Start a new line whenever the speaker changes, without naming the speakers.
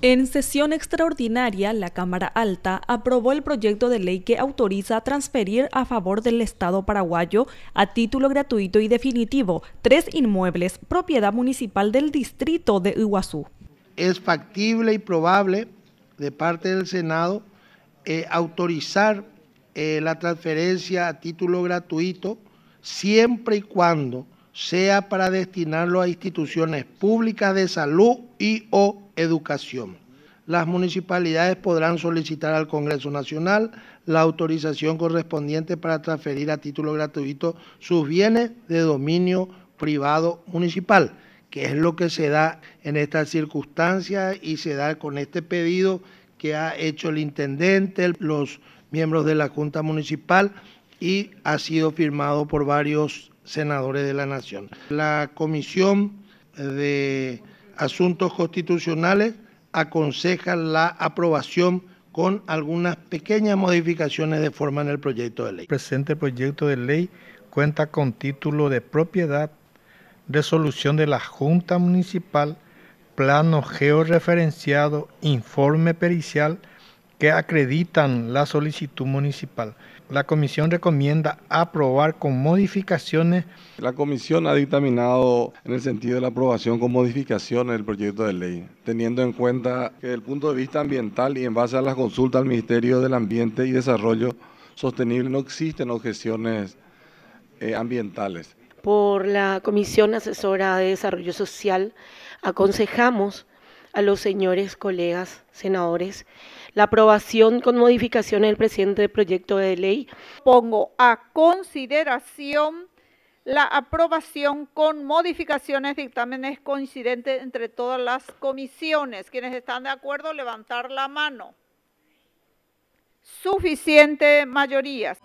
En sesión extraordinaria, la Cámara Alta aprobó el proyecto de ley que autoriza transferir a favor del Estado paraguayo a título gratuito y definitivo tres inmuebles propiedad municipal del distrito de Iguazú. Es factible y probable
de parte del Senado eh, autorizar eh, la transferencia a título gratuito siempre y cuando sea para destinarlo a instituciones públicas de salud y o educación. Las municipalidades podrán solicitar al Congreso Nacional la autorización correspondiente para transferir a título gratuito sus bienes de dominio privado municipal, que es lo que se da en estas circunstancias y se da con este pedido que ha hecho el intendente, los miembros de la Junta Municipal y ha sido firmado por varios senadores de la Nación. La Comisión de Asuntos Constitucionales aconseja la
aprobación con algunas pequeñas modificaciones de forma en el proyecto de ley. El presente proyecto de ley cuenta con título de propiedad, resolución de la Junta Municipal, plano georreferenciado, informe pericial, que acreditan la solicitud municipal. La comisión recomienda aprobar con modificaciones.
La comisión ha dictaminado en el sentido de la aprobación con modificaciones el proyecto de ley, teniendo en cuenta que desde el punto de vista ambiental y en base a las consultas al Ministerio del Ambiente y Desarrollo Sostenible no existen objeciones eh, ambientales.
Por la Comisión Asesora de Desarrollo Social aconsejamos a los señores colegas senadores la aprobación con modificaciones del presidente del proyecto de ley. Pongo
a consideración la aprobación con modificaciones dictámenes coincidentes entre todas las comisiones. Quienes están de acuerdo, levantar la mano. Suficiente mayoría.